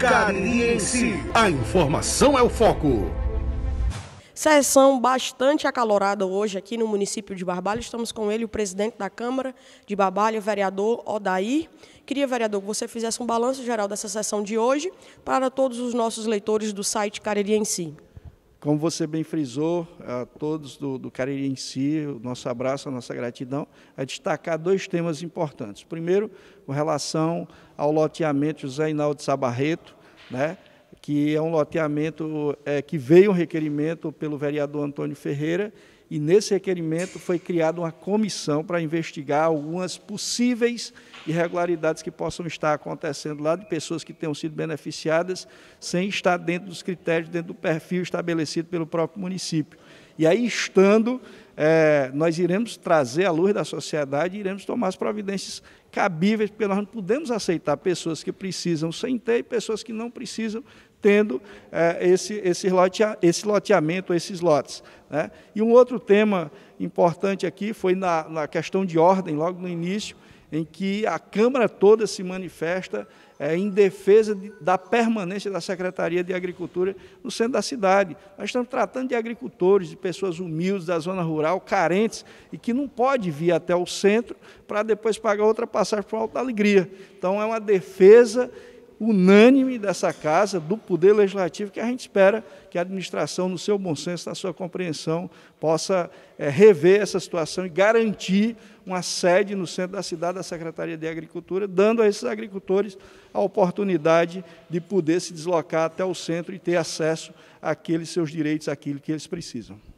caririense. A informação é o foco. Sessão bastante acalorada hoje aqui no município de Barbalho. Estamos com ele, o presidente da Câmara de Barbalho, vereador Odair. Queria, vereador, que você fizesse um balanço geral dessa sessão de hoje para todos os nossos leitores do site Cariri em si. Como você bem frisou, a todos do, do Cariri em si, o nosso abraço, a nossa gratidão, a destacar dois temas importantes. Primeiro, com relação ao loteamento José Inaldo Sabarreto, né, que é um loteamento é, que veio um requerimento pelo vereador Antônio Ferreira, e nesse requerimento foi criada uma comissão para investigar algumas possíveis irregularidades que possam estar acontecendo lá de pessoas que tenham sido beneficiadas sem estar dentro dos critérios, dentro do perfil estabelecido pelo próprio município. E aí, estando, é, nós iremos trazer à luz da sociedade e iremos tomar as providências cabíveis, porque nós não podemos aceitar pessoas que precisam sem ter e pessoas que não precisam tendo é, esse, esse, lote esse loteamento, esses lotes. Né? E um outro tema importante aqui foi na, na questão de ordem, logo no início, em que a Câmara toda se manifesta é, em defesa de, da permanência da Secretaria de Agricultura no centro da cidade. Nós estamos tratando de agricultores, de pessoas humildes da zona rural, carentes, e que não pode vir até o centro para depois pagar outra passagem para o Alto da Alegria. Então, é uma defesa unânime dessa casa, do Poder Legislativo, que a gente espera que a administração, no seu bom senso, na sua compreensão, possa é, rever essa situação e garantir uma sede no centro da cidade da Secretaria de Agricultura, dando a esses agricultores a oportunidade de poder se deslocar até o centro e ter acesso àqueles seus direitos, àquilo que eles precisam.